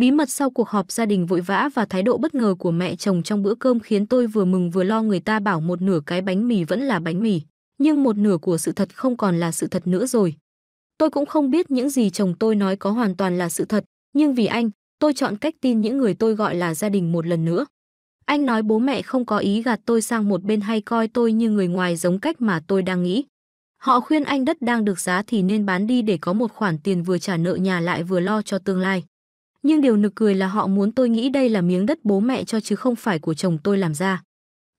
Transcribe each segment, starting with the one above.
Bí mật sau cuộc họp gia đình vội vã và thái độ bất ngờ của mẹ chồng trong bữa cơm khiến tôi vừa mừng vừa lo người ta bảo một nửa cái bánh mì vẫn là bánh mì, nhưng một nửa của sự thật không còn là sự thật nữa rồi. Tôi cũng không biết những gì chồng tôi nói có hoàn toàn là sự thật, nhưng vì anh, tôi chọn cách tin những người tôi gọi là gia đình một lần nữa. Anh nói bố mẹ không có ý gạt tôi sang một bên hay coi tôi như người ngoài giống cách mà tôi đang nghĩ. Họ khuyên anh đất đang được giá thì nên bán đi để có một khoản tiền vừa trả nợ nhà lại vừa lo cho tương lai nhưng điều nực cười là họ muốn tôi nghĩ đây là miếng đất bố mẹ cho chứ không phải của chồng tôi làm ra.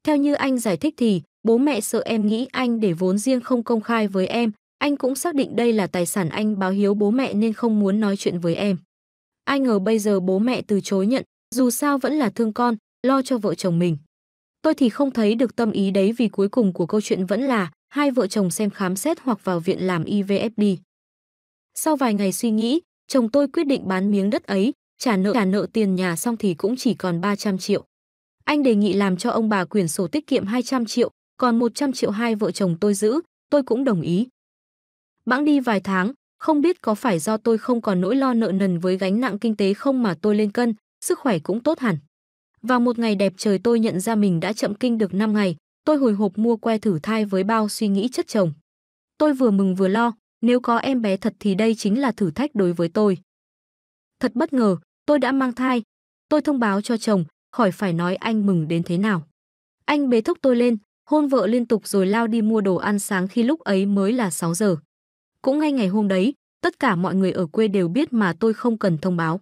Theo như anh giải thích thì, bố mẹ sợ em nghĩ anh để vốn riêng không công khai với em, anh cũng xác định đây là tài sản anh báo hiếu bố mẹ nên không muốn nói chuyện với em. Ai ngờ bây giờ bố mẹ từ chối nhận, dù sao vẫn là thương con, lo cho vợ chồng mình. Tôi thì không thấy được tâm ý đấy vì cuối cùng của câu chuyện vẫn là hai vợ chồng xem khám xét hoặc vào viện làm IVF đi. Sau vài ngày suy nghĩ, chồng tôi quyết định bán miếng đất ấy, trả nợ trả nợ tiền nhà xong thì cũng chỉ còn 300 triệu. Anh đề nghị làm cho ông bà quyền sổ tiết kiệm 200 triệu, còn 100 triệu hai vợ chồng tôi giữ, tôi cũng đồng ý. Bẵng đi vài tháng, không biết có phải do tôi không còn nỗi lo nợ nần với gánh nặng kinh tế không mà tôi lên cân, sức khỏe cũng tốt hẳn. Vào một ngày đẹp trời tôi nhận ra mình đã chậm kinh được 5 ngày, tôi hồi hộp mua que thử thai với bao suy nghĩ chất chồng. Tôi vừa mừng vừa lo, nếu có em bé thật thì đây chính là thử thách đối với tôi. Thật bất ngờ, Tôi đã mang thai. Tôi thông báo cho chồng, khỏi phải nói anh mừng đến thế nào. Anh bế thúc tôi lên, hôn vợ liên tục rồi lao đi mua đồ ăn sáng khi lúc ấy mới là 6 giờ. Cũng ngay ngày hôm đấy, tất cả mọi người ở quê đều biết mà tôi không cần thông báo.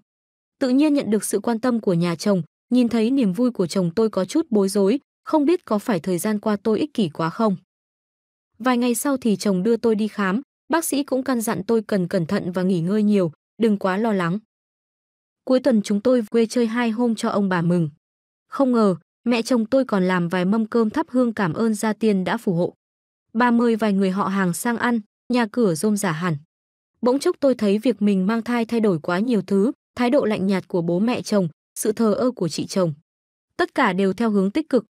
Tự nhiên nhận được sự quan tâm của nhà chồng, nhìn thấy niềm vui của chồng tôi có chút bối rối, không biết có phải thời gian qua tôi ích kỷ quá không. Vài ngày sau thì chồng đưa tôi đi khám, bác sĩ cũng căn dặn tôi cần cẩn thận và nghỉ ngơi nhiều, đừng quá lo lắng. Cuối tuần chúng tôi quê chơi hai hôm cho ông bà mừng. Không ngờ, mẹ chồng tôi còn làm vài mâm cơm thắp hương cảm ơn gia tiên đã phù hộ. Bà mời vài người họ hàng sang ăn, nhà cửa rôm giả hẳn. Bỗng chốc tôi thấy việc mình mang thai thay đổi quá nhiều thứ, thái độ lạnh nhạt của bố mẹ chồng, sự thờ ơ của chị chồng. Tất cả đều theo hướng tích cực.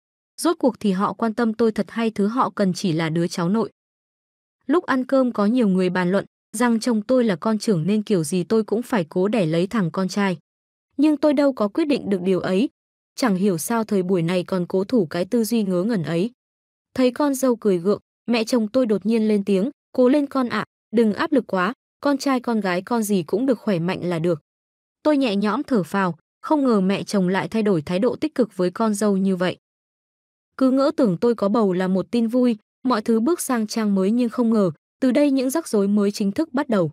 Rốt cuộc thì họ quan tâm tôi thật hay thứ họ cần chỉ là đứa cháu nội. Lúc ăn cơm có nhiều người bàn luận, rằng chồng tôi là con trưởng nên kiểu gì tôi cũng phải cố đẻ lấy thằng con trai. Nhưng tôi đâu có quyết định được điều ấy. Chẳng hiểu sao thời buổi này còn cố thủ cái tư duy ngớ ngẩn ấy. Thấy con dâu cười gượng, mẹ chồng tôi đột nhiên lên tiếng, cố lên con ạ, đừng áp lực quá, con trai con gái con gì cũng được khỏe mạnh là được. Tôi nhẹ nhõm thở phào, không ngờ mẹ chồng lại thay đổi thái độ tích cực với con dâu như vậy. Cứ ngỡ tưởng tôi có bầu là một tin vui, mọi thứ bước sang trang mới nhưng không ngờ, từ đây những rắc rối mới chính thức bắt đầu.